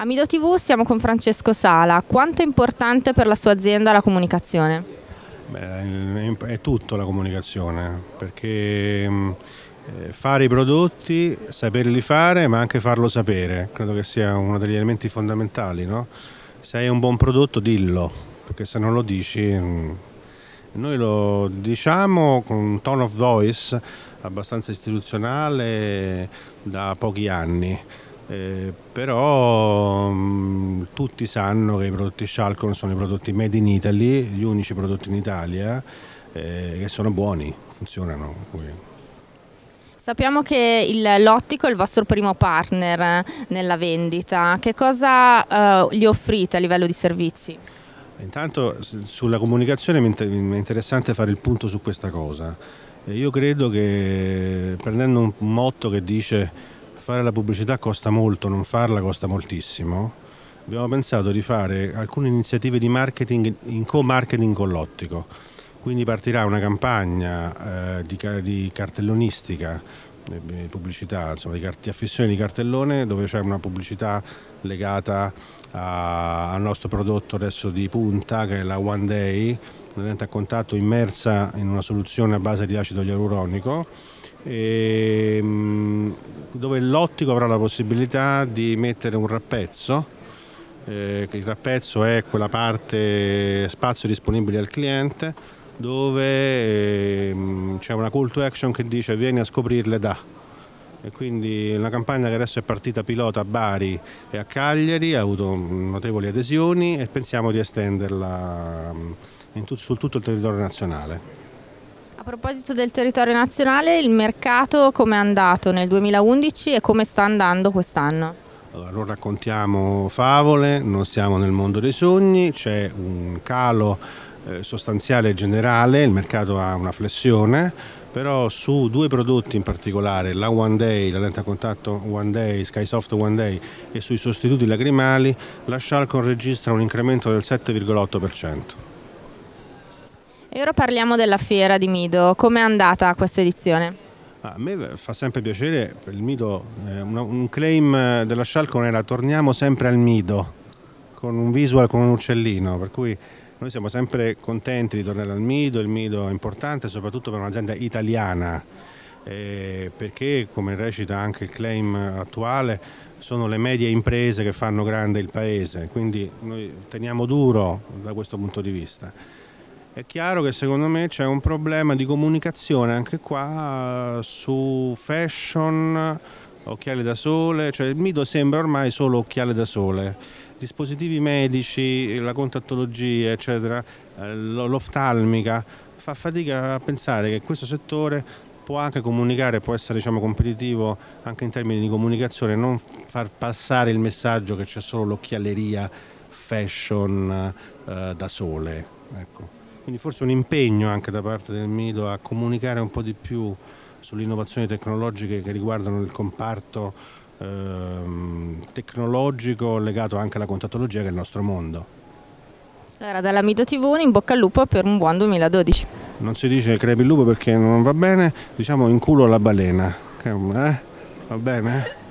Amido TV siamo con Francesco Sala. Quanto è importante per la sua azienda la comunicazione? Beh, è tutto la comunicazione, perché mm, eh, fare i prodotti, saperli fare, ma anche farlo sapere, credo che sia uno degli elementi fondamentali. No? Se hai un buon prodotto dillo, perché se non lo dici, mm, noi lo diciamo con un tone of voice abbastanza istituzionale da pochi anni eh, però mh, mm, tutti sanno che i prodotti Shalcon sono i prodotti made in Italy, gli unici prodotti in Italia eh, che sono buoni, funzionano. Quindi. Sappiamo che il, l'ottico è il vostro primo partner eh, nella vendita, che cosa eh, gli offrite a livello di servizi? Intanto sulla comunicazione mi è interessante fare il punto su questa cosa. Eh, io credo che prendendo un motto che dice fare la pubblicità costa molto, non farla costa moltissimo, abbiamo pensato di fare alcune iniziative di marketing in co-marketing con l'ottico. Quindi partirà una campagna eh, di, di, cartellonistica, eh, di pubblicità, insomma, di, di affissione di cartellone, dove c'è una pubblicità legata a, al nostro prodotto adesso di punta, che è la One Day, una lente a contatto immersa in una soluzione a base di acido ialuronico ehm, dove l'ottico avrà la possibilità di mettere un rappezzo eh, il rappezzo è quella parte spazio disponibile al cliente dove ehm, c'è una call to action che dice vieni a scoprirle da e quindi una campagna che adesso è partita pilota a Bari e a Cagliari, ha avuto notevoli adesioni e pensiamo di estenderla mm, in tut- su tutto il territorio nazionale. A proposito del territorio nazionale, il mercato come è andato nel 2011 e come sta andando quest'anno? Allora, non raccontiamo favole, non siamo nel mondo dei sogni, c'è un calo eh, sostanziale generale, il mercato ha una flessione, però su due prodotti in particolare, la One Day, la lente a contatto One Day, Skysoft One Day e sui sostituti lagrimali, la Shalcon registra un incremento del 7,8%. E ora parliamo della fiera di Mido, com'è andata questa edizione? Ah, a me fa sempre piacere, il Mido, eh, un claim eh, della Scialcon era torniamo sempre al Mido, con un visual, con un uccellino, per cui noi siamo sempre contenti di tornare al Mido, il Mido è importante soprattutto per un'azienda italiana, eh, perché come recita anche il claim attuale sono le medie imprese che fanno grande il paese, quindi noi teniamo duro da questo punto di vista. È chiaro che secondo me c'è un problema di comunicazione anche qua eh, su fashion, occhiali da sole, cioè il mito sembra ormai solo occhiali da sole. Dispositivi medici, la contattologia, eccetera, eh, l'oftalmica, fa fatica a pensare che questo settore può anche comunicare, può essere diciamo, competitivo anche in termini di comunicazione, non far passare il messaggio che c'è solo l'occhialeria fashion eh, da sole. Ecco. Quindi forse un impegno anche da parte del Mido a comunicare un po' di più sulle innovazioni tecnologiche che riguardano il comparto ehm, tecnologico legato anche alla contattologia che è il nostro mondo. Allora, dall'Amido TV un in bocca al lupo per un buon 2012. Non si dice crepi il lupo perché non va bene, diciamo in culo alla balena. Eh? Va bene?